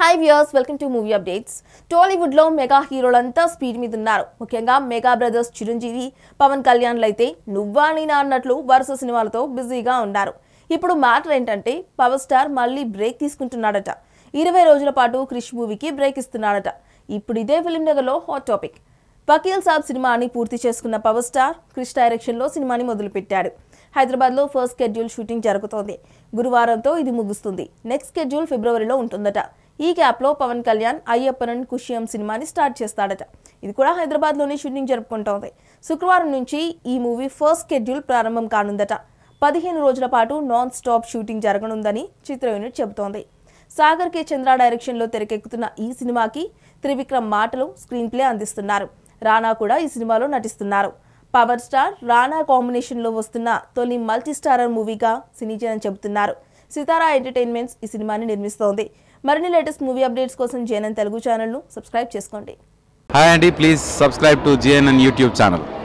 high viewers welcome to movie updates టాలీవుడ్లో mega హీరోలంతా speed మీద ఉన్నారు ముఖ్యంగా మెగా బ్రదర్స్ చిరంజీవి పవన్ కళ్యాణ్లు అయితే నువ్వా నీనా అన్నట్లు వరుస సినిమాలతో బిజీగా ఉన్నారు ఇప్పుడు మ్యాటర్ ఏంటంటే పవర్ స్టార్ మళ్ళీ బ్రేక్ తీసుకుంటున్నాడట ఇరవై రోజుల పాటు క్రిష్ మూవీకి బ్రేక్ ఇస్తున్నాడట ఇప్పుడు ఇదే నగర్లో హాట్ టాపిక్ వకీల్ సాబ్ సినిమాని పూర్తి చేసుకున్న పవర్ స్టార్ క్రిష్ డైరెక్షన్లో సినిమాని మొదలుపెట్టాడు హైదరాబాద్లో ఫస్ట్ షెడ్యూల్ షూటింగ్ జరుగుతోంది గురువారంతో ఇది ముగుస్తుంది నెక్స్ట్ షెడ్యూల్ ఫిబ్రవరిలో ఉంటుందట ఈ గ్యాప్లో పవన్ కళ్యాణ్ అయ్యప్పనన్ కుషియం సినిమాని స్టార్ట్ చేస్తాడట ఇది కూడా హైదరాబాద్లోనే షూటింగ్ జరుపుకుంటోంది శుక్రవారం నుంచి ఈ మూవీ ఫస్ట్ షెడ్యూల్ ప్రారంభం కానుందట పదిహేను రోజుల పాటు నాన్ స్టాప్ షూటింగ్ జరగనుందని చిత్ర యూనిట్ చెబుతోంది సాగర్ కే చంద్ర డైరెక్షన్లో తెరకెక్కుతున్న ఈ సినిమాకి త్రివిక్రమ్ మాటలు స్క్రీన్ ప్లే అందిస్తున్నారు రానా కూడా ఈ సినిమాలో నటిస్తున్నారు పవర్ స్టార్ రానా కాంబినేషన్లో వస్తున్న తొలి మల్టీస్టారర్ మూవీగా సినీజనం చెబుతున్నారు సితారా ఎంటర్టైన్మెంట్స్ ఈ సినిమాని నిర్మిస్తోంది మరిన్ని లేటెస్ట్ మూవీ అప్డేట్స్ కోసం జేఎన్ఎన్ తెలుగు ఛానల్ను సబ్స్క్రైబ్ చేసుకోండి హాయ్ అండి please subscribe to JNN YouTube channel